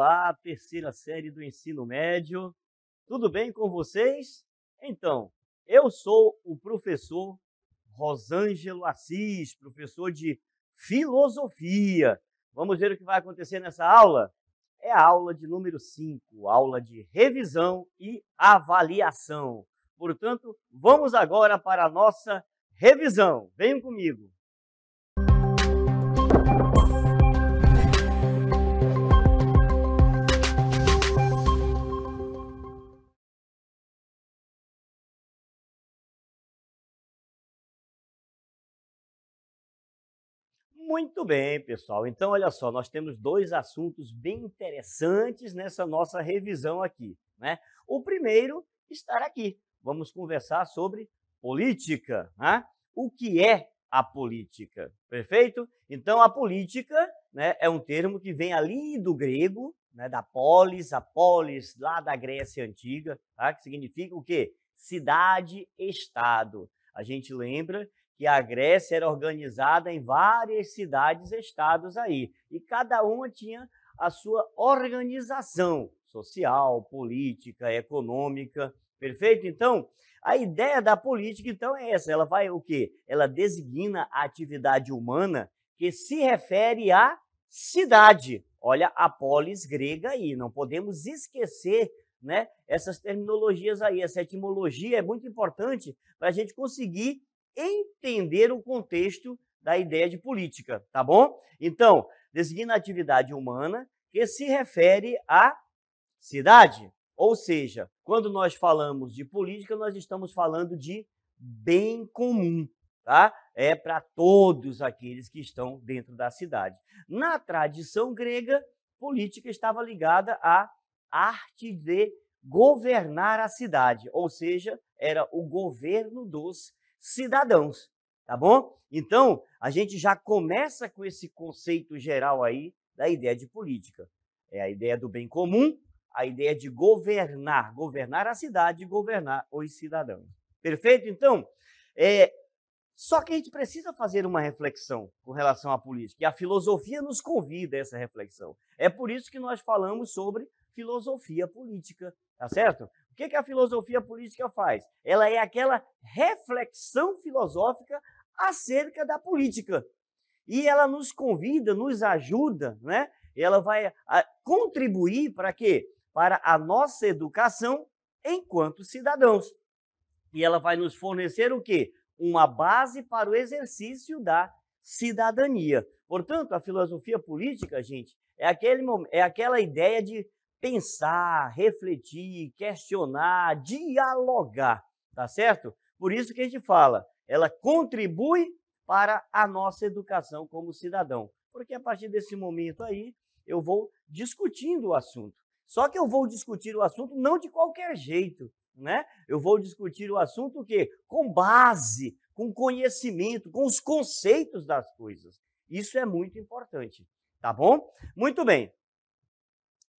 Olá, terceira série do ensino médio. Tudo bem com vocês? Então, eu sou o professor Rosângelo Assis, professor de filosofia. Vamos ver o que vai acontecer nessa aula? É a aula de número 5, aula de revisão e avaliação. Portanto, vamos agora para a nossa revisão. Venham comigo. Muito bem, pessoal. Então, olha só, nós temos dois assuntos bem interessantes nessa nossa revisão aqui. Né? O primeiro estar aqui. Vamos conversar sobre política. Né? O que é a política? Perfeito? Então, a política né, é um termo que vem ali do grego, né, da polis, a polis lá da Grécia Antiga, tá? que significa o quê? Cidade-estado. A gente lembra que a Grécia era organizada em várias cidades, estados aí, e cada uma tinha a sua organização social, política, econômica, perfeito? Então, a ideia da política então é essa, ela vai o quê? Ela designa a atividade humana que se refere à cidade. Olha a polis grega aí, não podemos esquecer né, essas terminologias aí, essa etimologia é muito importante para a gente conseguir entender o contexto da ideia de política, tá bom? Então, designa a atividade humana que se refere à cidade. Ou seja, quando nós falamos de política, nós estamos falando de bem comum, tá? É para todos aqueles que estão dentro da cidade. Na tradição grega, política estava ligada à arte de governar a cidade, ou seja, era o governo dos cidadãos, tá bom? Então, a gente já começa com esse conceito geral aí da ideia de política. É a ideia do bem comum, a ideia de governar, governar a cidade, governar os cidadãos. Perfeito? Então, é, só que a gente precisa fazer uma reflexão com relação à política, e a filosofia nos convida a essa reflexão. É por isso que nós falamos sobre filosofia política, tá certo? que, que a filosofia política faz? Ela é aquela reflexão filosófica acerca da política. E ela nos convida, nos ajuda, né? ela vai contribuir para quê? Para a nossa educação enquanto cidadãos. E ela vai nos fornecer o quê? Uma base para o exercício da cidadania. Portanto, a filosofia política, gente, é, aquele, é aquela ideia de pensar, refletir, questionar, dialogar, tá certo? Por isso que a gente fala, ela contribui para a nossa educação como cidadão. Porque a partir desse momento aí, eu vou discutindo o assunto. Só que eu vou discutir o assunto não de qualquer jeito, né? Eu vou discutir o assunto o quê? Com base, com conhecimento, com os conceitos das coisas. Isso é muito importante, tá bom? Muito bem.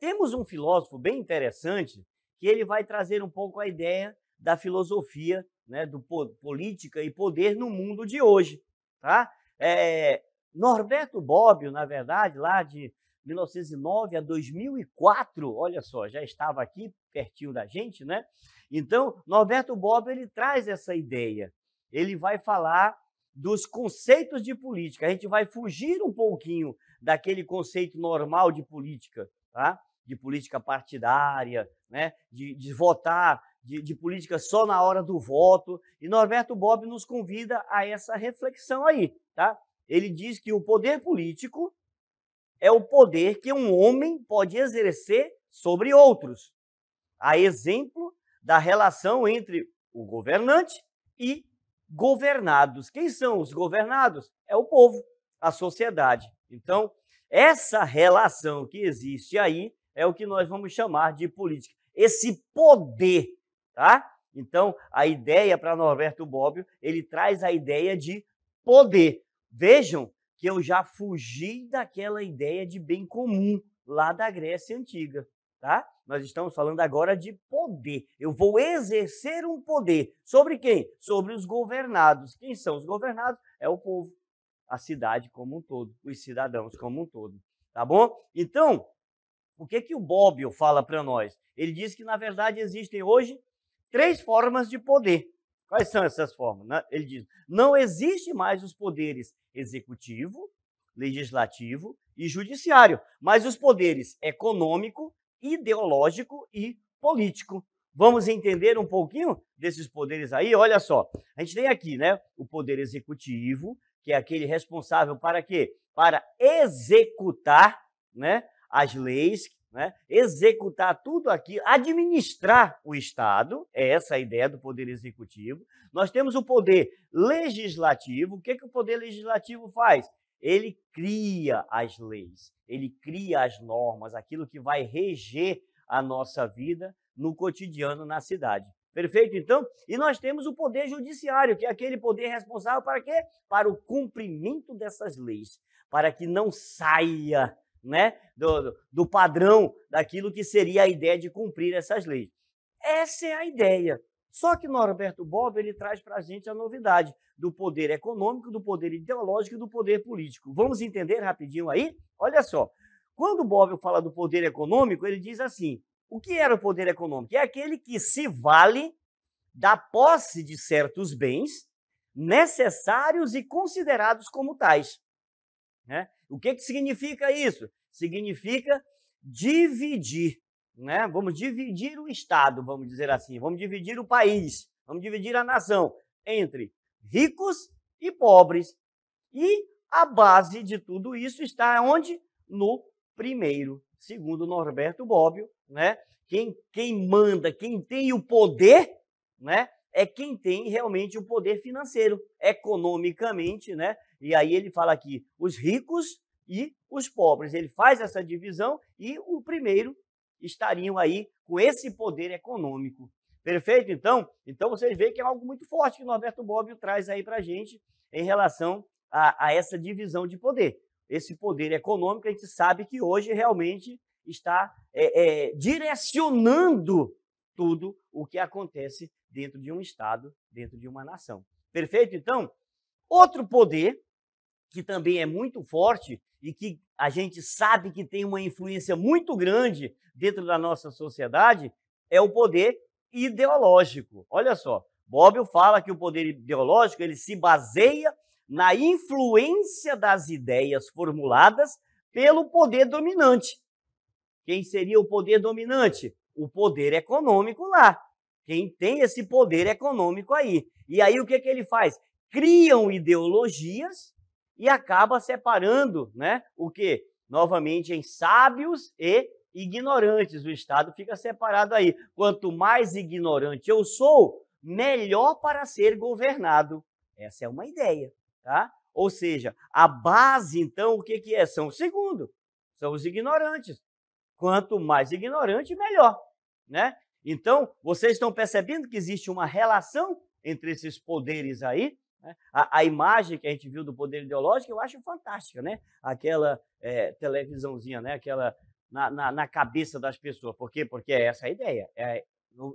Temos um filósofo bem interessante que ele vai trazer um pouco a ideia da filosofia, né, do po política e poder no mundo de hoje, tá? É, Norberto Bobbio, na verdade, lá de 1909 a 2004, olha só, já estava aqui pertinho da gente, né? Então, Norberto Bobbio ele traz essa ideia. Ele vai falar dos conceitos de política. A gente vai fugir um pouquinho daquele conceito normal de política, tá? de política partidária, né? de, de votar, de, de, política só na hora do voto. E Norberto Bob nos convida a essa reflexão aí. Tá? Ele diz que o poder político é o poder que um homem pode exercer sobre outros, a exemplo da relação entre o governante e governados. Quem são os governados? É o povo, a sociedade. Então, essa relação que existe aí é o que nós vamos chamar de política. Esse poder, tá? Então, a ideia para Norberto Bobbio, ele traz a ideia de poder. Vejam que eu já fugi daquela ideia de bem comum lá da Grécia antiga, tá? Nós estamos falando agora de poder. Eu vou exercer um poder sobre quem? Sobre os governados. Quem são os governados? É o povo, a cidade como um todo, os cidadãos como um todo, tá bom? Então, o que que o Bobbio fala para nós? Ele diz que na verdade existem hoje três formas de poder. Quais são essas formas? Né? Ele diz: não existe mais os poderes executivo, legislativo e judiciário, mas os poderes econômico, ideológico e político. Vamos entender um pouquinho desses poderes aí? Olha só, a gente tem aqui, né, o poder executivo, que é aquele responsável para quê? Para executar, né, as leis, né? executar tudo aquilo, administrar o Estado, é essa a ideia do poder executivo. Nós temos o poder legislativo. O que, que o poder legislativo faz? Ele cria as leis, ele cria as normas, aquilo que vai reger a nossa vida no cotidiano na cidade. Perfeito, então? E nós temos o poder judiciário, que é aquele poder responsável para quê? Para o cumprimento dessas leis, para que não saia né? Do, do padrão daquilo que seria a ideia de cumprir essas leis. Essa é a ideia. Só que Norberto Bob ele traz para a gente a novidade do poder econômico, do poder ideológico e do poder político. Vamos entender rapidinho aí? Olha só. Quando Bob fala do poder econômico, ele diz assim: o que era o poder econômico? É aquele que se vale da posse de certos bens necessários e considerados como tais. Né? O que, que significa isso? Significa dividir, né? Vamos dividir o Estado, vamos dizer assim, vamos dividir o país, vamos dividir a nação entre ricos e pobres. E a base de tudo isso está onde? No primeiro, segundo Norberto Bobbio, né? Quem, quem manda, quem tem o poder, né? É quem tem realmente o poder financeiro, economicamente, né? E aí ele fala aqui os ricos e os pobres. Ele faz essa divisão e o primeiro estariam aí com esse poder econômico. Perfeito? Então, então vocês veem que é algo muito forte que o Norberto Bobbio traz aí para a gente em relação a, a essa divisão de poder. Esse poder econômico a gente sabe que hoje realmente está é, é, direcionando tudo o que acontece dentro de um Estado, dentro de uma nação. Perfeito? Então, outro poder que também é muito forte e que a gente sabe que tem uma influência muito grande dentro da nossa sociedade, é o poder ideológico. Olha só, Bobbio fala que o poder ideológico ele se baseia na influência das ideias formuladas pelo poder dominante. Quem seria o poder dominante? O poder econômico lá. Quem tem esse poder econômico aí. E aí o que, é que ele faz? Criam ideologias e acaba separando, né? O que? Novamente em sábios e ignorantes. O Estado fica separado aí. Quanto mais ignorante eu sou, melhor para ser governado. Essa é uma ideia, tá? Ou seja, a base, então, o que, que é? São o segundo, são os ignorantes. Quanto mais ignorante, melhor, né? Então, vocês estão percebendo que existe uma relação entre esses poderes aí? Né? A, a, imagem que a gente viu do poder ideológico eu acho fantástica, né? Aquela é, televisãozinha, né? Aquela na, na, na, cabeça das pessoas. Por quê? Porque é essa a ideia. É,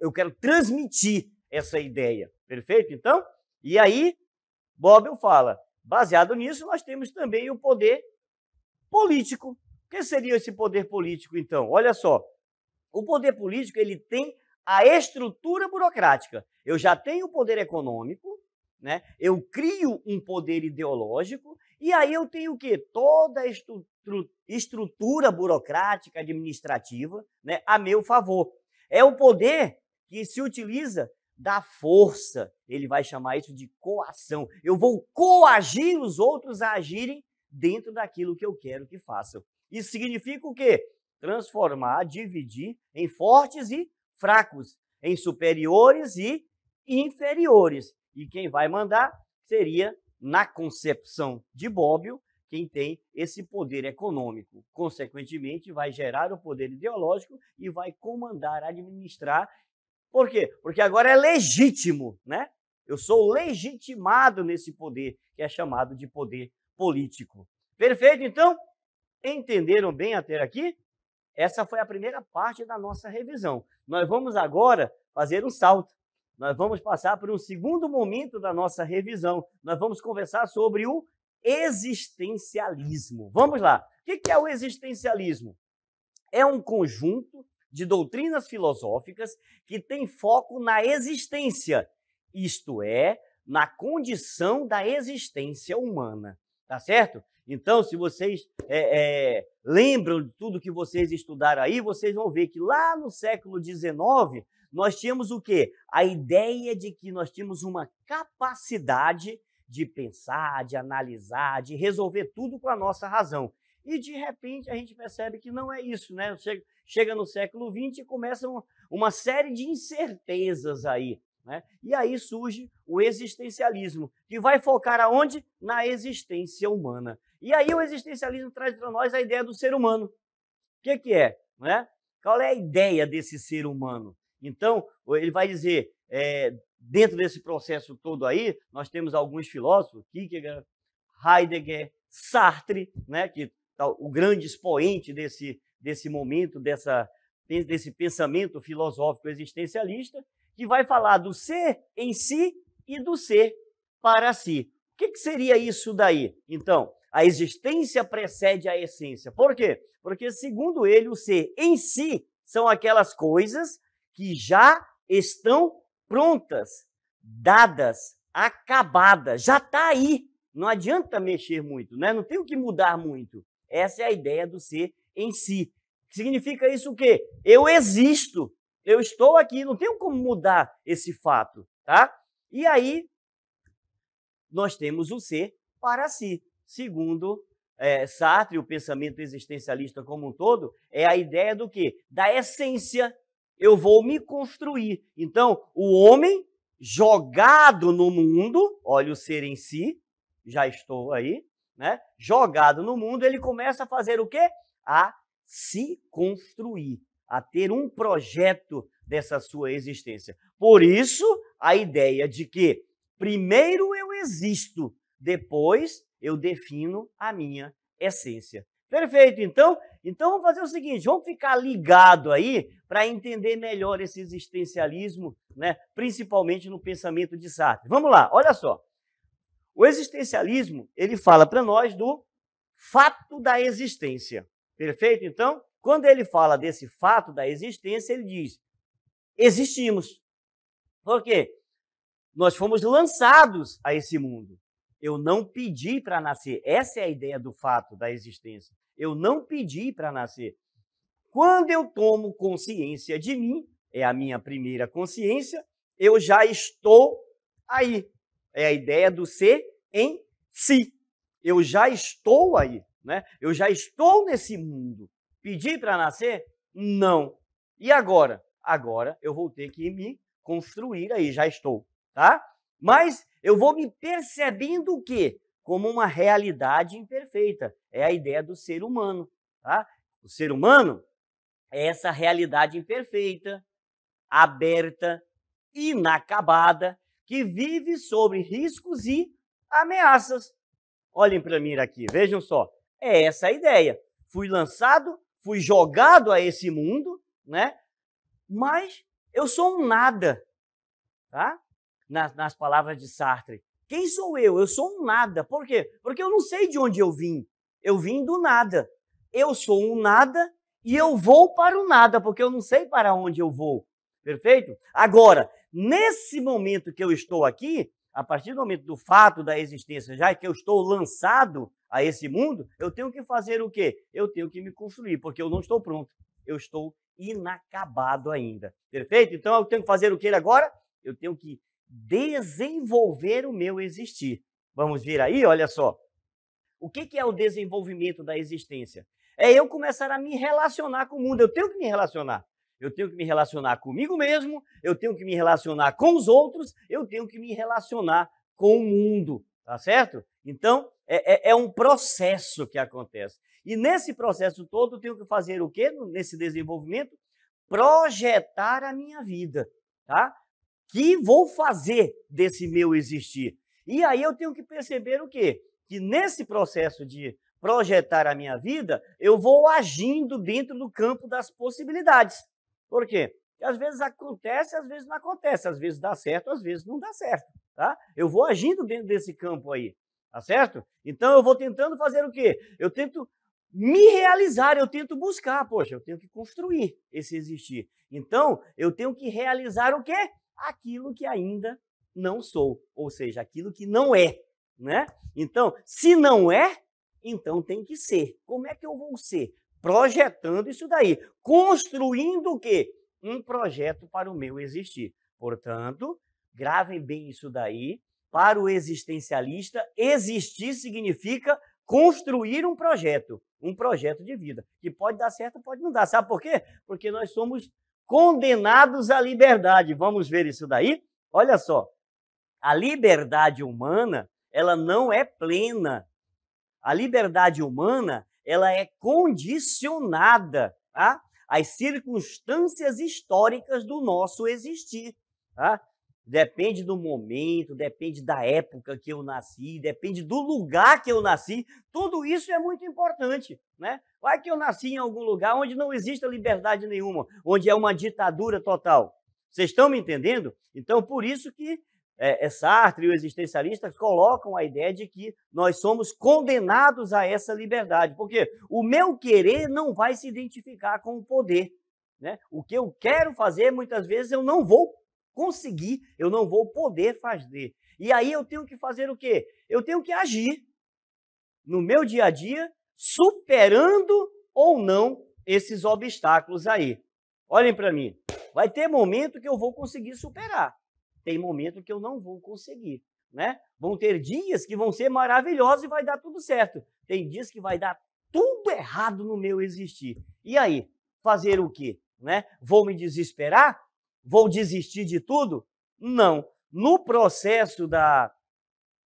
eu quero transmitir essa ideia. Perfeito? Então, e aí, Bobbel fala, baseado nisso, nós temos também o poder político. O que seria esse poder político, então? Olha só, o poder político ele tem a estrutura burocrática. Eu já tenho o poder econômico, né? Eu crio um poder ideológico e aí eu tenho que toda a estru estrutura burocrática, administrativa, né, a meu favor. É o poder que se utiliza da força. Ele vai chamar isso de coação. Eu vou coagir os outros a agirem dentro daquilo que eu quero que façam. Isso significa o quê? Transformar, dividir em fortes e fracos, em superiores e inferiores. E quem vai mandar seria, na concepção de Bobbio, quem tem esse poder econômico. Consequentemente, vai gerar o poder ideológico e vai comandar, administrar. Por quê? Porque agora é legítimo, né? Eu sou legitimado nesse poder, que é chamado de poder político. Perfeito, então? Entenderam bem até aqui? Essa foi a primeira parte da nossa revisão. Nós vamos agora fazer um salto nós vamos passar por um segundo momento da nossa revisão. Nós vamos conversar sobre o existencialismo. Vamos lá. O que é o existencialismo? É um conjunto de doutrinas filosóficas que tem foco na existência, isto é, na condição da existência humana. Tá certo? Então, se vocês é, é, lembram de tudo que vocês estudaram aí, vocês vão ver que lá no século XIX nós tínhamos o quê? A ideia de que nós tínhamos uma capacidade de pensar, de analisar, de resolver tudo com a nossa razão. E de repente a gente percebe que não é isso, né? Chega, chega no século XX e começa uma, uma série de incertezas aí. Né? E aí surge o existencialismo, que vai focar aonde? Na existência humana. E aí o existencialismo traz para nós a ideia do ser humano. O que, que é? Né? Qual é a ideia desse ser humano? Então, ele vai dizer, é, dentro desse processo todo aí, nós temos alguns filósofos, Kierkegaard, Heidegger, Sartre, né, que tá o grande expoente desse, desse momento, dessa, desse pensamento filosófico existencialista, que vai falar do ser em si e do ser para si. O que, que seria isso daí? Então, a existência precede a essência. Por quê? Porque, segundo ele, o ser em si são aquelas coisas que já estão prontas, dadas, acabadas, já está aí. Não adianta mexer muito, né? não tem o que mudar muito. Essa é a ideia do ser em si. Significa isso o quê? Eu existo, eu estou aqui, não tenho como mudar esse fato, tá? E aí, nós temos o ser para si. Segundo é, Sartre, o pensamento existencialista como um todo, é a ideia do quê? Da essência eu vou me construir. Então, o homem jogado no mundo, olha o ser em si, já estou aí, né? Jogado no mundo, ele começa a fazer o quê? A se construir, a ter um projeto dessa sua existência. Por isso, a ideia de que primeiro eu existo, depois eu defino a minha essência. Perfeito, então? Então vamos fazer o seguinte, vamos ficar ligado aí para entender melhor esse existencialismo, né, principalmente no pensamento de Sartre. Vamos lá, olha só. O existencialismo, ele fala para nós do fato da existência. Perfeito? Então, quando ele fala desse fato da existência, ele diz: existimos. Por quê? Nós fomos lançados a esse mundo. Eu não pedi para nascer. Essa é a ideia do fato da existência. Eu não pedi para nascer. Quando eu tomo consciência de mim, é a minha primeira consciência, eu já estou aí. É a ideia do ser em si. Eu já estou aí, né? Eu já estou nesse mundo. Pedi para nascer? Não. E agora? Agora eu vou ter que me construir aí, já estou, tá? Mas eu vou me percebendo o quê? Como uma realidade imperfeita. É a ideia do ser humano, tá? O ser humano, é essa realidade imperfeita, aberta, inacabada, que vive sobre riscos e ameaças. Olhem para mim aqui, vejam só. É essa a ideia. Fui lançado, fui jogado a esse mundo, né? Mas eu sou um nada, tá? Nas, nas palavras de Sartre. Quem sou eu? Eu sou um nada. Por quê? Porque eu não sei de onde eu vim. Eu vim do nada. Eu sou um nada e eu vou para o nada, porque eu não sei para onde eu vou. Perfeito? Agora, nesse momento que eu estou aqui, a partir do momento do fato da existência, já que eu estou lançado a esse mundo, eu tenho que fazer o quê? Eu tenho que me construir, porque eu não estou pronto. Eu estou inacabado ainda. Perfeito? Então eu tenho que fazer o que agora? Eu tenho que desenvolver o meu existir. Vamos ver aí, olha só. O que é o desenvolvimento da existência? é eu começar a me relacionar com o mundo. Eu tenho que me relacionar. Eu tenho que me relacionar comigo mesmo, eu tenho que me relacionar com os outros, eu tenho que me relacionar com o mundo, tá certo? Então, é, é, é um processo que acontece. E nesse processo todo, eu tenho que fazer o quê? Nesse desenvolvimento? Projetar a minha vida, tá? Que vou fazer desse meu existir? E aí eu tenho que perceber o quê? Que nesse processo de projetar a minha vida, eu vou agindo dentro do campo das possibilidades. Por quê? Porque às vezes acontece, às vezes não acontece, às vezes dá certo, às vezes não dá certo, tá? Eu vou agindo dentro desse campo aí, tá certo? Então eu vou tentando fazer o quê? Eu tento me realizar, eu tento buscar, poxa, eu tenho que construir esse existir. Então, eu tenho que realizar o quê? Aquilo que ainda não sou, ou seja, aquilo que não é, né? Então, se não é, então tem que ser. Como é que eu vou ser? Projetando isso daí, construindo o quê? Um projeto para o meu existir. Portanto, gravem bem isso daí. Para o existencialista, existir significa construir um projeto, um projeto de vida, que pode dar certo, pode não dar. Sabe por quê? Porque nós somos condenados à liberdade. Vamos ver isso daí? Olha só. A liberdade humana, ela não é plena a liberdade humana ela é condicionada tá? às circunstâncias históricas do nosso existir. Tá? Depende do momento, depende da época que eu nasci, depende do lugar que eu nasci. Tudo isso é muito importante, né? Vai que eu nasci em algum lugar onde não existe liberdade nenhuma, onde é uma ditadura total. Vocês estão me entendendo? Então, por isso que é, é Sartre e o existencialista colocam a ideia de que nós somos condenados a essa liberdade, porque o meu querer não vai se identificar com o poder. Né? O que eu quero fazer, muitas vezes eu não vou conseguir, eu não vou poder fazer. E aí eu tenho que fazer o quê? Eu tenho que agir no meu dia a dia, superando ou não esses obstáculos aí. Olhem para mim, vai ter momento que eu vou conseguir superar tem momento que eu não vou conseguir, né? Vão ter dias que vão ser maravilhosos e vai dar tudo certo. Tem dias que vai dar tudo errado no meu existir. E aí, fazer o quê, né? Vou me desesperar? Vou desistir de tudo? Não. No processo da,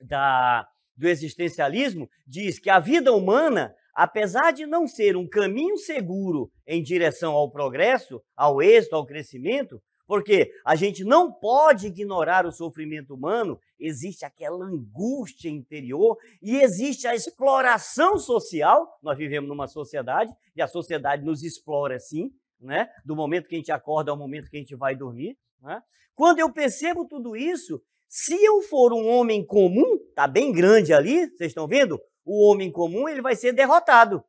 da do existencialismo, diz que a vida humana, apesar de não ser um caminho seguro em direção ao progresso, ao êxito, ao crescimento, porque a gente não pode ignorar o sofrimento humano, existe aquela angústia interior e existe a exploração social. Nós vivemos numa sociedade e a sociedade nos explora sim, né? do momento que a gente acorda ao momento que a gente vai dormir. Né? Quando eu percebo tudo isso, se eu for um homem comum, tá bem grande ali, vocês estão vendo? O homem comum ele vai ser derrotado.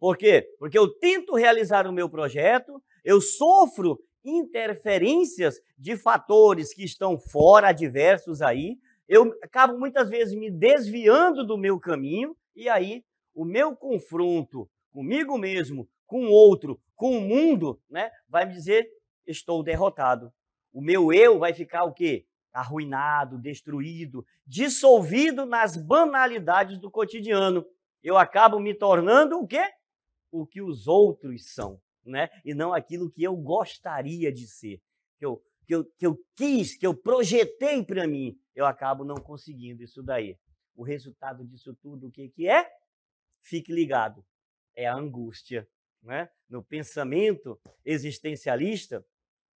Por quê? Porque eu tento realizar o meu projeto, eu sofro interferências de fatores que estão fora, adversos aí, eu acabo muitas vezes me desviando do meu caminho e aí o meu confronto comigo mesmo, com o outro, com o mundo, né, vai me dizer estou derrotado. O meu eu vai ficar o quê? Arruinado, destruído, dissolvido nas banalidades do cotidiano. Eu acabo me tornando o quê? O que os outros são né? e não aquilo que eu gostaria de ser, que eu, que eu, que eu quis, que eu projetei para mim, eu acabo não conseguindo isso daí. O resultado disso tudo, o que, que é? Fique ligado, é a angústia. Né? No pensamento existencialista,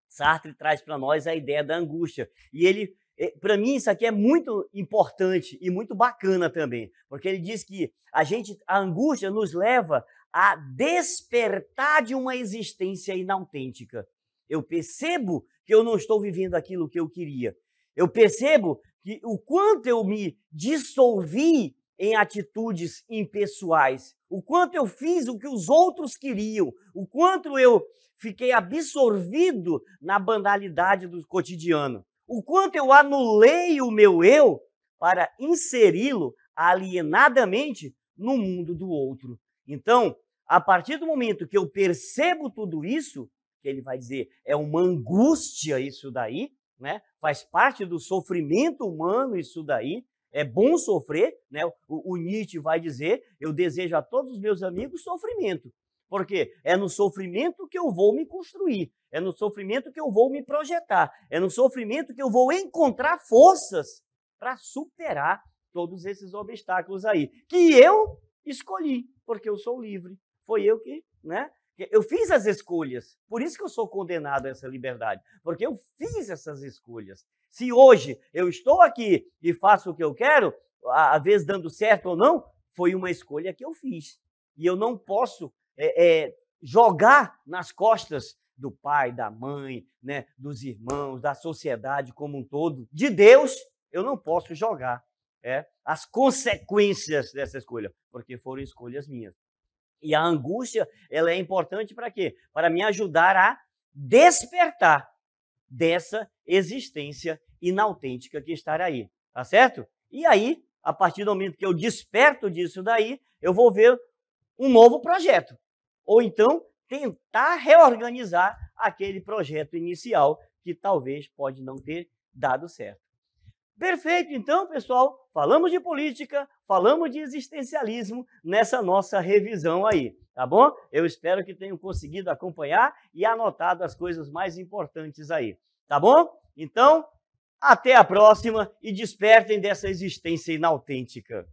Sartre traz para nós a ideia da angústia. E ele, é, para mim, isso aqui é muito importante e muito bacana também, porque ele diz que a gente, a angústia nos leva a despertar de uma existência inautêntica. Eu percebo que eu não estou vivendo aquilo que eu queria. Eu percebo que o quanto eu me dissolvi em atitudes impessoais, o quanto eu fiz o que os outros queriam, o quanto eu fiquei absorvido na banalidade do cotidiano, o quanto eu anulei o meu eu para inseri-lo alienadamente no mundo do outro. Então, a partir do momento que eu percebo tudo isso, que ele vai dizer é uma angústia isso daí, né? faz parte do sofrimento humano isso daí, é bom sofrer, né? o, o Nietzsche vai dizer, eu desejo a todos os meus amigos sofrimento, porque é no sofrimento que eu vou me construir, é no sofrimento que eu vou me projetar, é no sofrimento que eu vou encontrar forças para superar todos esses obstáculos aí, que eu escolhi, porque eu sou livre. Foi eu que, né? Eu fiz as escolhas. Por isso que eu sou condenado a essa liberdade, porque eu fiz essas escolhas. Se hoje eu estou aqui e faço o que eu quero, a vez dando certo ou não, foi uma escolha que eu fiz. E eu não posso é, é, jogar nas costas do pai, da mãe, né, dos irmãos, da sociedade como um todo, de Deus, eu não posso jogar é, as consequências dessa escolha, porque foram escolhas minhas. E a angústia, ela é importante para quê? Para me ajudar a despertar dessa existência inautêntica que está aí, tá certo? E aí, a partir do momento que eu desperto disso daí, eu vou ver um novo projeto. Ou então, tentar reorganizar aquele projeto inicial que talvez pode não ter dado certo. Perfeito, então, pessoal, falamos de política, falamos de existencialismo nessa nossa revisão aí, tá bom? Eu espero que tenham conseguido acompanhar e anotado as coisas mais importantes aí, tá bom? Então, até a próxima e despertem dessa existência inautêntica.